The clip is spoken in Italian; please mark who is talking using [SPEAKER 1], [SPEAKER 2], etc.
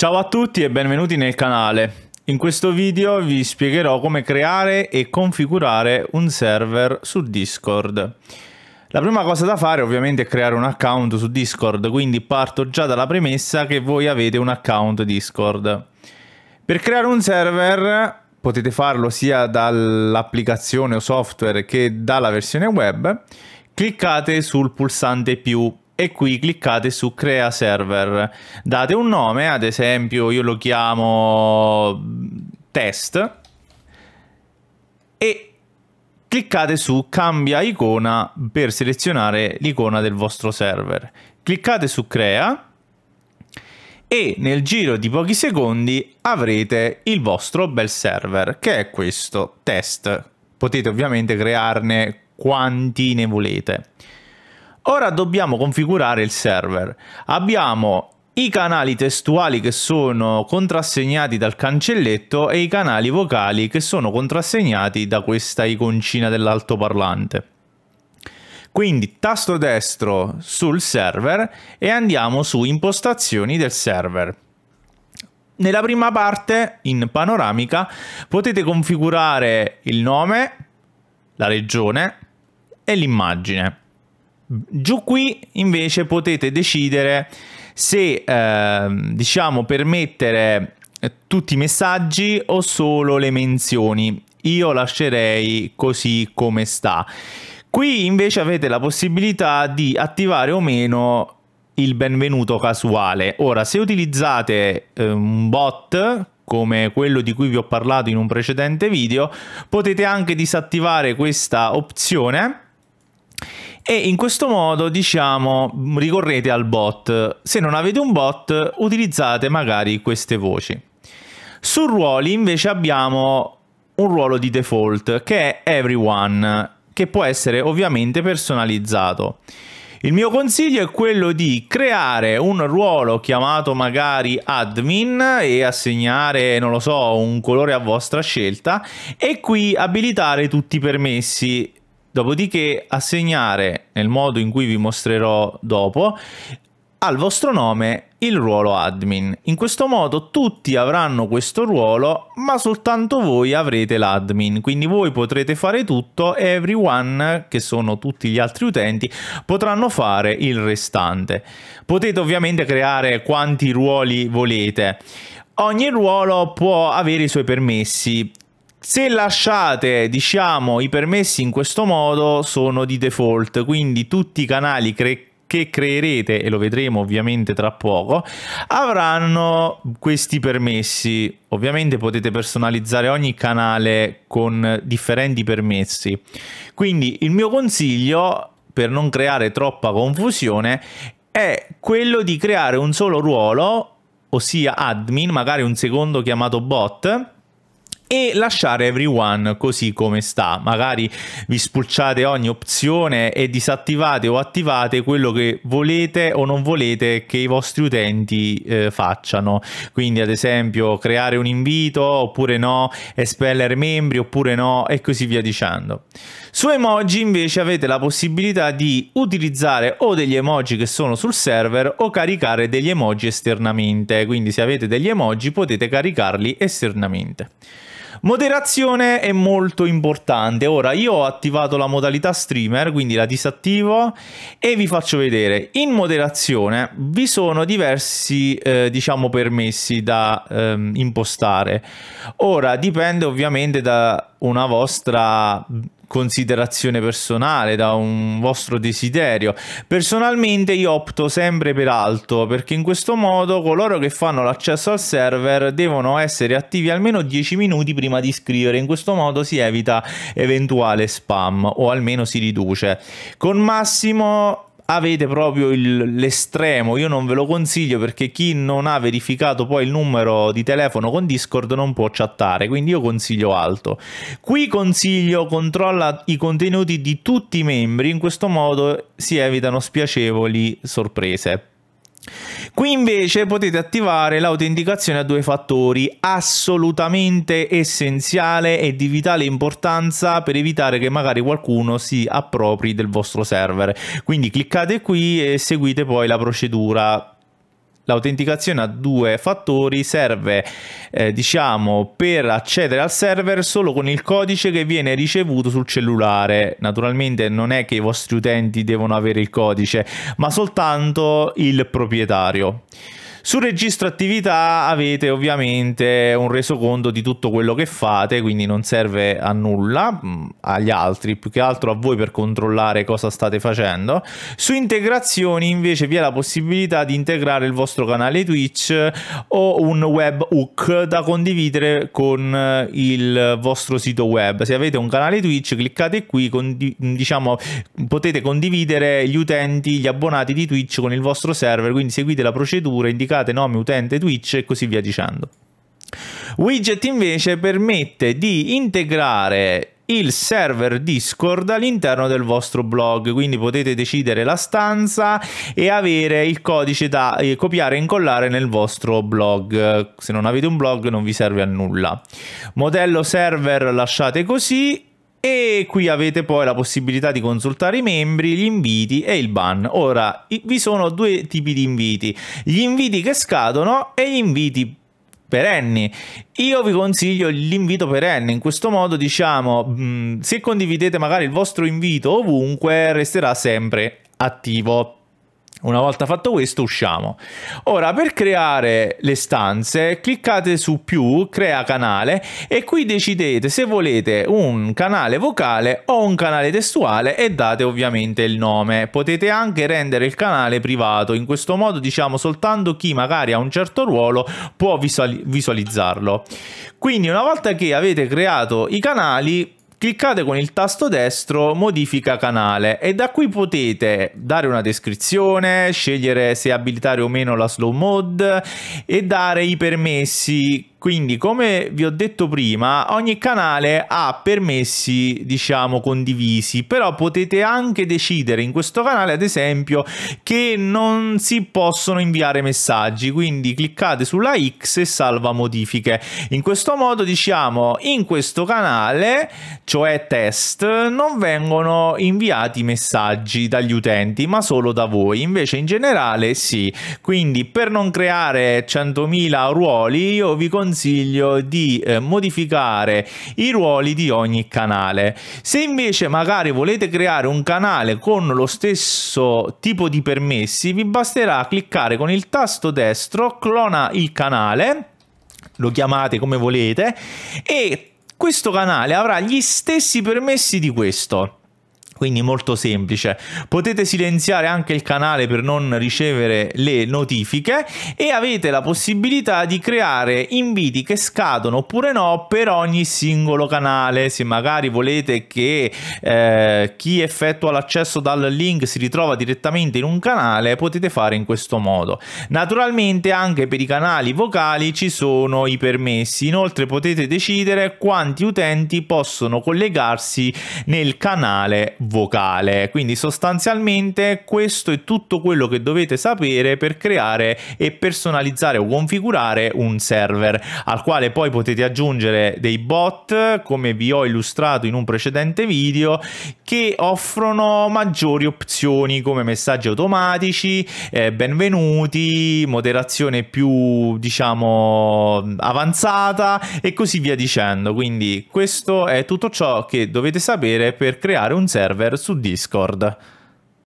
[SPEAKER 1] Ciao a tutti e benvenuti nel canale. In questo video vi spiegherò come creare e configurare un server su Discord. La prima cosa da fare ovviamente è creare un account su Discord, quindi parto già dalla premessa che voi avete un account Discord. Per creare un server potete farlo sia dall'applicazione o software che dalla versione web, cliccate sul pulsante più e qui cliccate su crea server date un nome ad esempio io lo chiamo test e cliccate su cambia icona per selezionare l'icona del vostro server cliccate su crea e nel giro di pochi secondi avrete il vostro bel server che è questo test potete ovviamente crearne quanti ne volete Ora dobbiamo configurare il server. Abbiamo i canali testuali che sono contrassegnati dal cancelletto e i canali vocali che sono contrassegnati da questa iconcina dell'altoparlante. Quindi tasto destro sul server e andiamo su impostazioni del server. Nella prima parte, in panoramica, potete configurare il nome, la regione e l'immagine. Giù qui invece potete decidere se eh, diciamo permettere eh, tutti i messaggi o solo le menzioni. Io lascerei così come sta. Qui invece avete la possibilità di attivare o meno il benvenuto casuale. Ora, se utilizzate eh, un bot come quello di cui vi ho parlato in un precedente video, potete anche disattivare questa opzione e in questo modo, diciamo, ricorrete al bot. Se non avete un bot, utilizzate magari queste voci. Su ruoli invece abbiamo un ruolo di default che è everyone, che può essere ovviamente personalizzato. Il mio consiglio è quello di creare un ruolo chiamato magari admin e assegnare, non lo so, un colore a vostra scelta e qui abilitare tutti i permessi Dopodiché assegnare, nel modo in cui vi mostrerò dopo, al vostro nome il ruolo admin. In questo modo tutti avranno questo ruolo, ma soltanto voi avrete l'admin. Quindi voi potrete fare tutto e everyone, che sono tutti gli altri utenti, potranno fare il restante. Potete ovviamente creare quanti ruoli volete. Ogni ruolo può avere i suoi permessi se lasciate, diciamo, i permessi in questo modo sono di default, quindi tutti i canali cre che creerete, e lo vedremo ovviamente tra poco, avranno questi permessi. Ovviamente potete personalizzare ogni canale con differenti permessi. Quindi il mio consiglio, per non creare troppa confusione, è quello di creare un solo ruolo, ossia admin, magari un secondo chiamato bot, e lasciare everyone così come sta. Magari vi spulciate ogni opzione e disattivate o attivate quello che volete o non volete che i vostri utenti eh, facciano. Quindi ad esempio creare un invito oppure no, espellere membri oppure no e così via dicendo. Su emoji invece avete la possibilità di utilizzare o degli emoji che sono sul server o caricare degli emoji esternamente. Quindi se avete degli emoji potete caricarli esternamente. Moderazione è molto importante. Ora io ho attivato la modalità streamer, quindi la disattivo e vi faccio vedere. In moderazione vi sono diversi, eh, diciamo, permessi da ehm, impostare. Ora dipende ovviamente da una vostra considerazione personale, da un vostro desiderio. Personalmente io opto sempre per alto perché in questo modo coloro che fanno l'accesso al server devono essere attivi almeno 10 minuti prima di scrivere, in questo modo si evita eventuale spam o almeno si riduce. Con massimo avete proprio il, l'estremo. Io non ve lo consiglio perché chi non ha verificato poi il numero di telefono con Discord non può chattare, quindi io consiglio alto. Qui consiglio controlla i contenuti di tutti i membri, in questo modo si evitano spiacevoli sorprese. Qui invece potete attivare l'autenticazione a due fattori, assolutamente essenziale e di vitale importanza per evitare che magari qualcuno si appropri del vostro server. Quindi cliccate qui e seguite poi la procedura L'autenticazione a due fattori serve, eh, diciamo, per accedere al server solo con il codice che viene ricevuto sul cellulare. Naturalmente non è che i vostri utenti devono avere il codice, ma soltanto il proprietario. Sul registro attività avete ovviamente un resoconto di tutto quello che fate, quindi non serve a nulla, mm, agli altri, più che altro a voi per controllare cosa state facendo. Su integrazioni invece vi è la possibilità di integrare il vostro canale Twitch o un webhook da condividere con eh, il vostro sito web. Se avete un canale Twitch cliccate qui, condi diciamo, potete condividere gli utenti, gli abbonati di Twitch con il vostro server, quindi seguite la procedura indicate verificate nome utente Twitch e così via dicendo. Widget invece permette di integrare il server Discord all'interno del vostro blog, quindi potete decidere la stanza e avere il codice da eh, copiare e incollare nel vostro blog. Se non avete un blog non vi serve a nulla. Modello server lasciate così e qui avete poi la possibilità di consultare i membri, gli inviti e il ban. Ora, vi sono due tipi di inviti. Gli inviti che scadono e gli inviti perenni. Io vi consiglio l'invito perenne, in questo modo diciamo mm, se condividete magari il vostro invito ovunque resterà sempre attivo. Una volta fatto questo usciamo. Ora per creare le stanze cliccate su più, crea canale e qui decidete se volete un canale vocale o un canale testuale e date ovviamente il nome. Potete anche rendere il canale privato, in questo modo diciamo soltanto chi magari ha un certo ruolo può visualizzarlo. Quindi una volta che avete creato i canali cliccate con il tasto destro modifica canale e da qui potete dare una descrizione, scegliere se abilitare o meno la slow mode e dare i permessi quindi, come vi ho detto prima, ogni canale ha permessi, diciamo, condivisi, però potete anche decidere in questo canale, ad esempio, che non si possono inviare messaggi, quindi cliccate sulla X e salva modifiche. In questo modo, diciamo, in questo canale, cioè test, non vengono inviati messaggi dagli utenti, ma solo da voi. Invece in generale sì. Quindi, per non creare 100.000 ruoli, io vi consiglio consiglio di eh, modificare i ruoli di ogni canale. Se invece magari volete creare un canale con lo stesso tipo di permessi, vi basterà cliccare con il tasto destro, clona il canale, lo chiamate come volete, e questo canale avrà gli stessi permessi di questo quindi molto semplice. Potete silenziare anche il canale per non ricevere le notifiche e avete la possibilità di creare inviti che scadono oppure no per ogni singolo canale. Se magari volete che eh, chi effettua l'accesso dal link si ritrova direttamente in un canale, potete fare in questo modo. Naturalmente anche per i canali vocali ci sono i permessi. Inoltre potete decidere quanti utenti possono collegarsi nel canale vocale vocale. Quindi sostanzialmente questo è tutto quello che dovete sapere per creare e personalizzare o configurare un server al quale poi potete aggiungere dei bot come vi ho illustrato in un precedente video che offrono maggiori opzioni come messaggi automatici, eh, benvenuti, moderazione più diciamo avanzata e così via dicendo. Quindi questo è tutto ciò che dovete sapere per creare un server server su Discord.